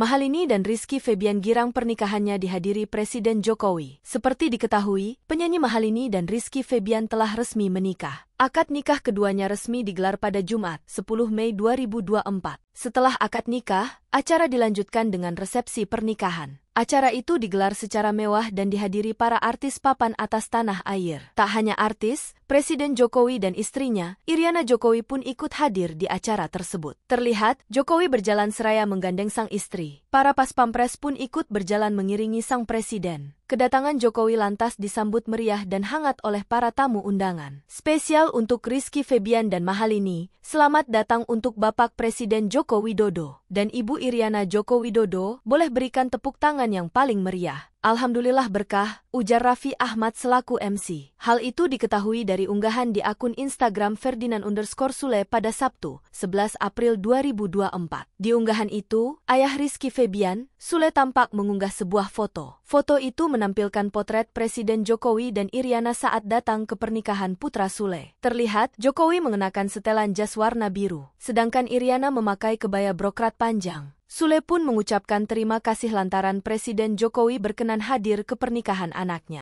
Mahalini dan Rizky Febian Girang pernikahannya dihadiri Presiden Jokowi. Seperti diketahui, penyanyi Mahalini dan Rizky Febian telah resmi menikah. Akad nikah keduanya resmi digelar pada Jumat, 10 Mei 2024. Setelah akad nikah, acara dilanjutkan dengan resepsi pernikahan. Acara itu digelar secara mewah dan dihadiri para artis papan atas tanah air. Tak hanya artis, Presiden Jokowi dan istrinya, Iriana Jokowi pun ikut hadir di acara tersebut. Terlihat, Jokowi berjalan seraya menggandeng sang istri. Para paspampres pun ikut berjalan mengiringi sang presiden. Kedatangan Jokowi lantas disambut meriah dan hangat oleh para tamu undangan. Spesial untuk Rizky Febian dan Mahalini, selamat datang untuk Bapak Presiden Joko Widodo dan Ibu Iriana Joko Widodo, boleh berikan tepuk tangan yang paling meriah. Alhamdulillah berkah, ujar Raffi Ahmad selaku MC. Hal itu diketahui dari unggahan di akun Instagram Ferdinand underscore Sule pada Sabtu, 11 April 2024. Di unggahan itu, ayah Rizky Febian, Sule tampak mengunggah sebuah foto. Foto itu menampilkan potret Presiden Jokowi dan Iriana saat datang ke pernikahan putra Sule. Terlihat, Jokowi mengenakan setelan jas warna biru, sedangkan Iriana memakai kebaya brokrat panjang. Sule pun mengucapkan terima kasih lantaran Presiden Jokowi berkenan hadir ke pernikahan anaknya.